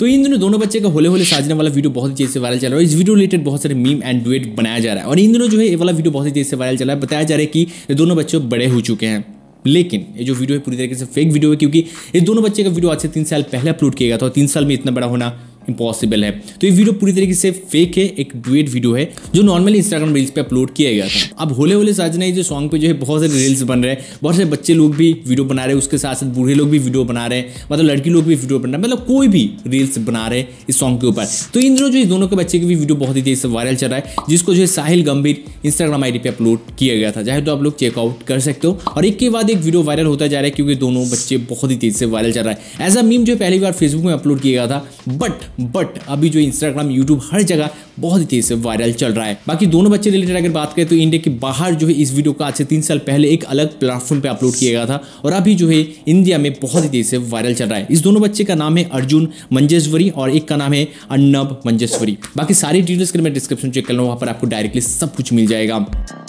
तो इन दिनों दोनों बच्चे का होले होले साजने वाला वीडियो बहुत तेज से वायरल चल रहा है इस वीडियो रिलेटेड बहुत सारे मीम एंड डुएट बनाया जा रहा है और इन दिनों जो है ये वाला वीडियो बहुत तेज से वायरल चल रहा है बताया जा रहा है कि ये दोनों बच्चे बड़े हो चुके हैं लेकिन ये जो वीडियो है पूरी तरीके से फेक वीडियो है क्योंकि ये दोनों बच्चे का वीडियो आज से तीन साल पहले अपलोड किया गया था और तीन साल में इतना बड़ा होना इम्पॉसिबल है तो ये वीडियो पूरी तरीके से फेक है एक डुएट वीडियो है जो नॉर्मली इंस्टाग्राम रील्स पे अपलोड किया गया था अब होले होले साजना जो सॉन्ग पे जो है बहुत सारे रील्स बन रहे हैं बहुत सारे बच्चे लोग भी वीडियो बना रहे हैं उसके साथ साथ बूढ़े लोग भी वीडियो बना रहे हैं मतलब लड़की लोग भी वीडियो बना रहे हैं मतलब कोई भी रील्स बना रहे हैं इस सॉन्ग के ऊपर तो इन दिनों जो इस दोनों के बच्चे की भी वीडियो बहुत ही तेज से वायरल चल रहा है जिसको जो है साहिल गंभीर इंस्टाग्राम आई पे अपलोड किया गया था चाहे तो आप लोग चेकआउट कर सकते हो और एक के बाद एक वीडियो वायरल होता जा रहा है क्योंकि दोनों बच्चे बहुत ही तेज से वायरल चल रहा है एज अ मीम जो पहली बार फेसबुक में अपलोड किया गया था बट बट अभी जो इंस्टाग्राम यूट्यूब हर जगह बहुत ही तेज से वायरल चल रहा है बाकी दोनों बच्चे रिलेटेड अगर बात करें तो इंडिया के बाहर जो है इस वीडियो का आज से तीन साल पहले एक अलग प्लेटफॉर्म पर अपलोड किया गया था और अभी जो है इंडिया में बहुत ही तेज से वायरल चल रहा है इस दोनों बच्चे का नाम है अर्जुन मंजेश्वरी और एक का नाम है अन्नब मंजेश्वरी बाकी सारी डिटेल्स के मैं डिस्क्रिप्शन चेक कर लूँ वहाँ पर आपको डायरेक्टली सब कुछ मिल जाएगा